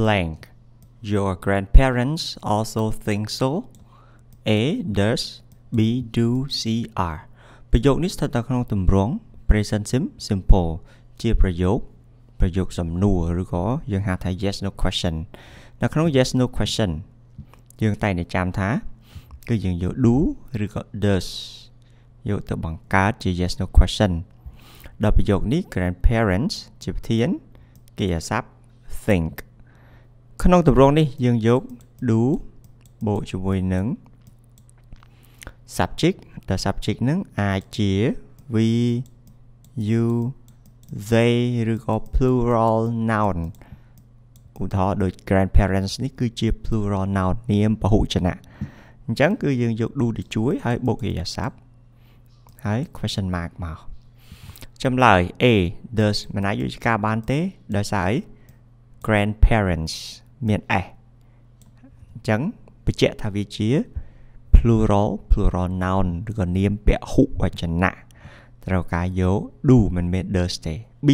blank. Your grandparents also think so. A does B do C are ប្រយោគនេះស្ថិតនៅក្នុងទម្រង់ present simple ជាប្រយោគប្រយោគសំណួរឬក៏យើងហៅថា yes no question នៅក្នុង yes no question យើងតែងតែចាំថា គឺយើងយក do ឬក៏ does យកទៅបង្កើតជា yes no question ដល់ប្រយោគនេះ grandparents ជាប្រធានគេអាស័ព្ទ think ក្នុងទម្រង់នេះយើងយក do បូកជាមួយនឹង subject តើ subject នឹងអាចជា we you they ឬក៏ plural noun ឧទាហរណ៍ដូច grandparents នេះគឺជា plural noun នាមពហុវចនៈអញ្ចឹងគឺយើងយក do ទៅជួយហើយបូកកិរិយាសព្ទហើយ question mark មកចម្លើយ A does មិនអាចយកជាការបានទេដោយសារអី grandparents មាន s អញ្ចឹងបញ្ជាក់ថាវាជា plural plural noun ឬក៏នាមពហុវចនៈត្រូវការយក do មិនមែន does ទេ b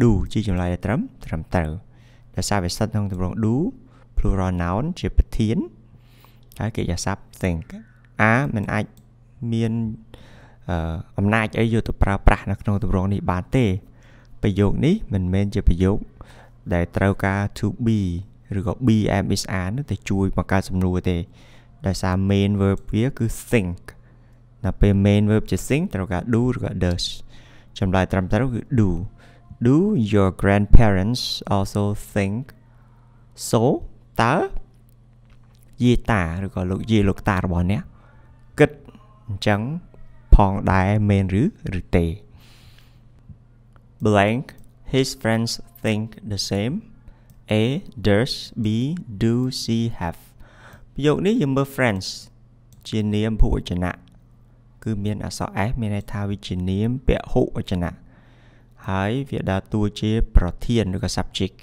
do ជាចម្លើយដែលត្រឹមត្រឹមត្រូវដោយសារវាស្ថិតក្នុងទម្រង់ do plural noun ជាប្រធានហើយកិច្ចសព្ទ think a មិនអាចមានអំណាចអីយកទៅប្រើប្រាស់នៅក្នុងទម្រង់នេះបានទេប្រយោគនេះមិនមែនជាប្រយោគដែលត្រូវការ to be ឬក៏ BMSR នឹងទៅជួយបង្កើតសំណួរទេដោយសារ main verb វាគឺ think ដល់ពេល main verb ជា think ត្រូវការ do ឬក៏ does ចម្លើយត្រឹមត្រូវគឺ do do your grandparents also think so តើយាយតាឬក៏លោកយាយលោកតារបស់អ្នកគិតអញ្ចឹងផងដែរមែនឬឬទេ blank his friends think the same A does B do C have ប្រយោគនេះយើងមើល French ជានាមភុវចនៈគឺមានអក្សរ S មានន័យថាវាជានាមពហុវចនៈហើយវាដើរតួជា ប្រធានឬក៏ subject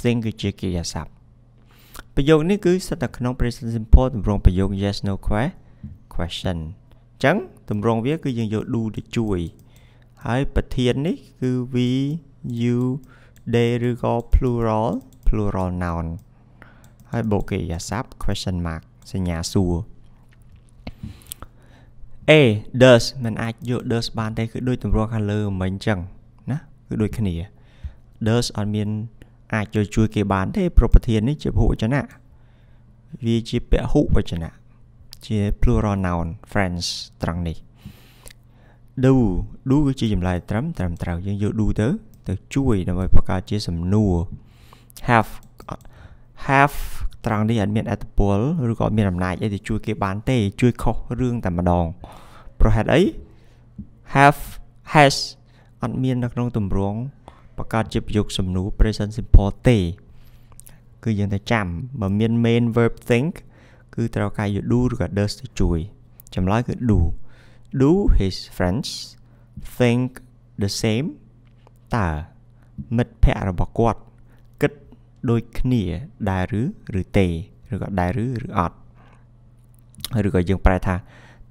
think គឺជាកិរិយាសព្ទប្រយោគនេះគឺស្ថិតនៅក្នុង present simple ទម្រង់ប្រយោគ yes no question អញ្ចឹងទម្រង់វាគឺយើងយក do ទៅជួយហើយប្រធាននេះគឺ we you they ឬក៏ plural plural noun ហើយបូកកិរិយាសព្ទ question mark សញ្ញាសួរ A does มันអាចយក does បាន ទេគឺដូចទម្រង់ខាងលើមិញអញ្ចឹងណាគឺដូចគ្នា does អត់មានអាចចូលជួយ គេបាន ទេប្រពធាននេះជាពហុវចនៈវាជាពហុវចនៈជា plural noun friends ត្រង់នេះ do do គឺជាចម្លើយត្រឹមត្រឹមត្រូវយើងយក do ទៅទៅជួយដើម្បីបង្កើតជាសំណួរ have have ត្រង់នេះអត់មានអត្តពលឬក៏អត់មានអំណាចអីទៅជួយគេបានទេ ជួយខុសរឿងតែម្ដងប្រហែលអី have has អត់មាននៅក្នុងទម្រង់បង្កើតជាប្រយោគសំណួរ present simple ទេគឺយើងតែចាំបើមាន main verb think គឺត្រូវការយក do ឬក៏ does ទៅជួយចម្លើយគឺ do do his friends think the same តើមិត្តភ័ក្តិរបស់គាត់គិតដូចគ្នាដែរឬឬទេឬក៏ដែរឬឬអត់ឬក៏យើងប្រែថា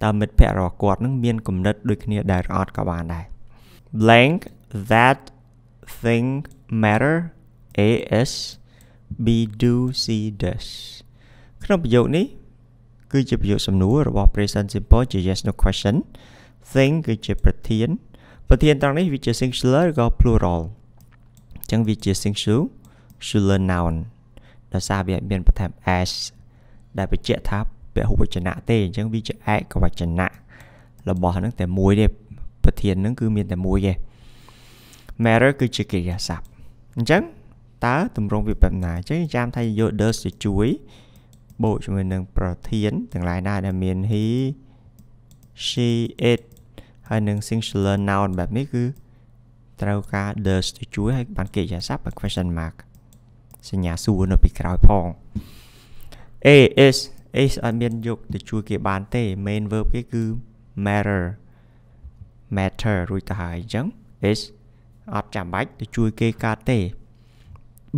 តើមិត្តភ័ក្តិរបស់គាត់នឹងមានគំនិត ដូចគ្នាដែរឬអត់ក៏បានដែរ blank that thing matter as b do c does ក្នុងប្រយោគនេះ គឺជាប្រយោគសំណួររបស់ present simple ជា yes no question thing គឺជាប្រធានប្រធានត្រង់នេះវាជា singular ឬក៏ plural អញ្ចឹងវាជា singular noun ដោយសារវាមានបន្ថែម s ដែលបញ្ជាក់ថាពហុវចនៈទេអញ្ចឹងវាជាឯកវចនៈរបស់ហ្នឹងតែមួយទេប្រធានហ្នឹងគឺមានតែមួយទេ matter គឺជាកិរិយាសព្ទអញ្ចឹងតើតម្រង់វាបែបណាអញ្ចឹងចាំថា yoders ទៅជួយបូកជាមួយនឹងប្រធានទាំងឡាយណាដែលមាន he she it ហើយនឹង singular noun បែបនេះគឺត្រូវការ does ទៅជួយហើយបានគេជាស័ព្ទ question mark សញ្ញាសួរនៅពីក្រោយផង A is is អត់មានយកទៅជួយគេបានទេ main verb គេគឺ matter matter រួចទៅហើយអញ្ចឹង is អត់ចាំបាច់ទៅជួយគេកើតទេ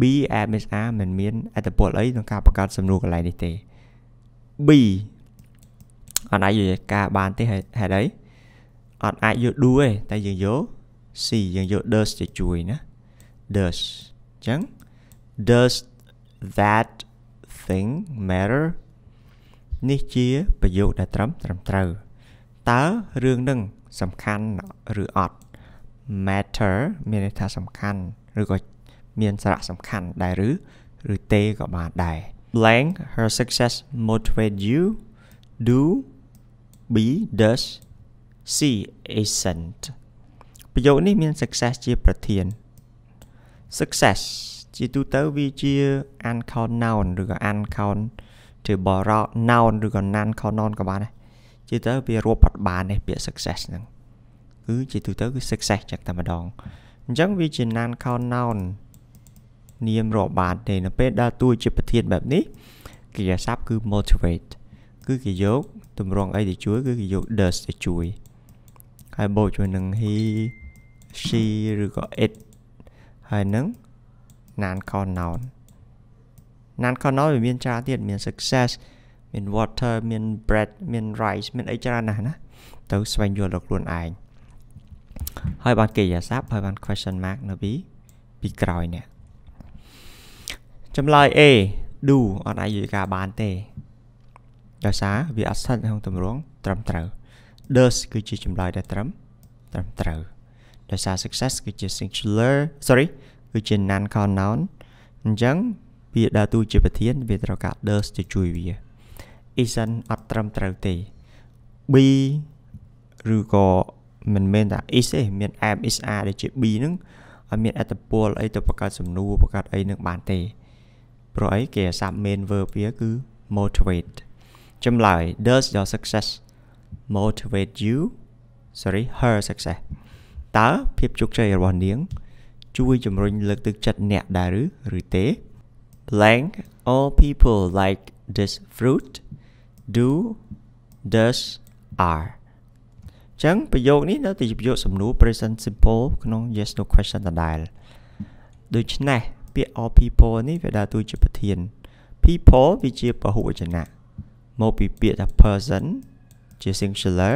B MSR មិនមានអត្តពលអីក្នុងការបង្កើតសំណួរកន្លែងនេះទេ B អត់អាចយកការបានទេហេតុអីអត់អាចយក do ទេតែយើងយក see យើងយក does ទៅជួយណា does អញ្ចឹង does that thing matter នេះជាប្រយោគដែលត្រឹមត្រឹមត្រូវតើរឿងនឹងសំខាន់ឬអត់ matter មានន័យថាសំខាន់ឬក៏មានសារៈសំខាន់ដែរឬឬទេក៏បានដែរ blank her success motivate you do be does C accent ប្រយោគនេះមាន success ជាប្រធាន success ជាទូទៅវាជា uncount noun ឬក៏ uncount ជាបរោ noun ឬក៏ non count noun ក៏បានដែរជាទៅវារាប់អត់បាននេះពាក្យ success ហ្នឹងគឺជាទូទៅគឺ success ចឹងតែម្ដងអញ្ចឹងវាជា non count noun នាមរាប់បាន ទេ នៅពេលដែលតួជាប្រធានបែបនេះគេហៅសັບគឺ motivate គឺគេយកទម្រង់អីទៅជួយ គឺគេយក does ទៅជួយកែបូកជាមួយនឹង he she ឬក៏ it ហើយនឹង nan noun nan noun វាមានច្រើនទៀតមាន success មាន water មាន bread មាន rice មានអីច្រើនណាស់ណាទៅស្វែងយល់ដល់ខ្លួនឯងហើយបានកិរិយាសព្ទហើយបាន question mark នៅពីពីក្រោយនេះចម្លើយ A do អត់អាចយល់ការបានទេ ដោយសារវាអត់ស្ថិតក្នុងទម្រង់ត្រឹមត្រូវ does គឺជាចម្លើយដែលត្រឹមត្រឹមត្រូវដោយសារ success គឺជា singular sorry គឺជា non count noun អញ្ចឹងវាដើរតួជាប្រធានវាត្រូវការ does ទៅជួយវា isn't អត់ត្រឹមត្រូវទេ b ឬក៏មិនមែនថា is ទេមាន am is are ដែលជា b ហ្នឹងឲ្យមានអត្តពលអីទៅបង្កើតសំណួរបង្កើតអីនឹងបានទេព្រោះអីគេអាសាប់ main verb វាគឺ motivate ចម្លើយ does your success motivate you sorry her success តើភាពជោគជ័យរបស់នាង ជួយជំរុញលើកទឹកចិត្តអ្នកដែរឬឬទេ blank all people like this fruit do does are ចឹងប្រយោគនេះនៅតែជាប្រយោគសំណួរ present simple ក្នុង yes no question ដដែលដូច្នេះពាក្យ all people នេះវាដើរតួជាប្រធាន people វាជាពហុវចនៈមកពីពាក្យថា person ជា singular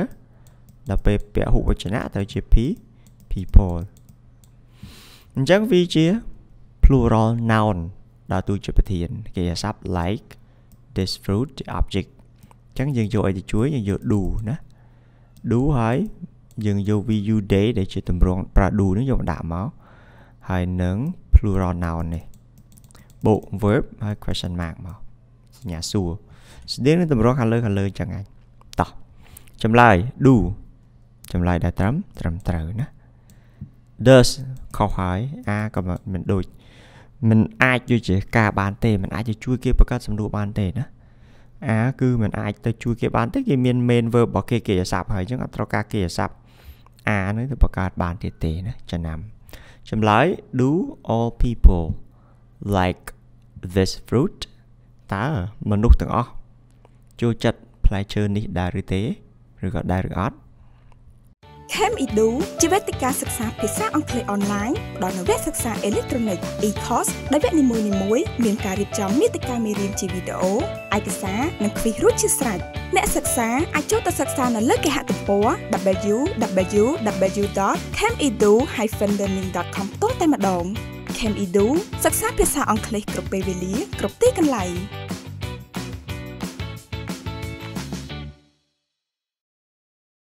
ដល់ពេលពហុវចនៈត្រូវជា p people អញ្ចឹងវាជា plural noun ដល់ទូជាប្រធានគេហៅសັບ like this fruit the object អញ្ចឹងយើងយកអីទៅជួយយើងយក do ណា do ហើយយើងយក vu day ដែលជាទម្រង់ប្រើ do នេះយកមកដាក់មកហើយនឹង plural noun នេះបូក verb ហើយ question mark មកសញ្ញាសួរស្តីនឹងតម្រងខាងលើខាងលើអញ្ចឹងឯងតោះចម្លើយ do ចម្លើយដែលត្រឹមត្រឹមត្រូវណា does ខុសហើយ a ក៏មិនដូចมันអាចដូចជាការបានទេมันអាចទៅជួយគេបង្កើតសំណួរបានទេណា a គឺมันអាចទៅជួយគេបានទេគេមាន main verb របស់គេគេឲ្យសាប់ហើយអញ្ចឹងអត់ត្រូវការគេឲ្យសាប់ a នឹងទៅបង្កើតបានទៀតទេណាចំណាំ ចម្លើយ do all people like this fruit តើមនុស្សទាំងអស់ចូលចិត្តផ្លែឈើនេះដែរឬទេឬក៏ដែរឬអត់ CamEdu ជាវេទិកាសិក្សាភាសាអង់គ្លេសអនឡាញផ្ដល់នូវវគ្គសិក្សាអេឡិចត្រូនិក e-course ដែលវគ្គនីមួយៗមានការរៀបចំមាតិកាមេរៀនជាវីដេអូឯកសារនិងគ្វីសរួចជាស្រេចអ្នកសិក្សាអាចចូលទៅសិក្សានៅលើគេហទំព័រ www.camedu-learning.com ផ្ទាល់តែម្ដង CamEdu សិក្សាភាសា អង់គ្លេសគ្រប់ពេលវេលាគ្រប់ទីកន្លែង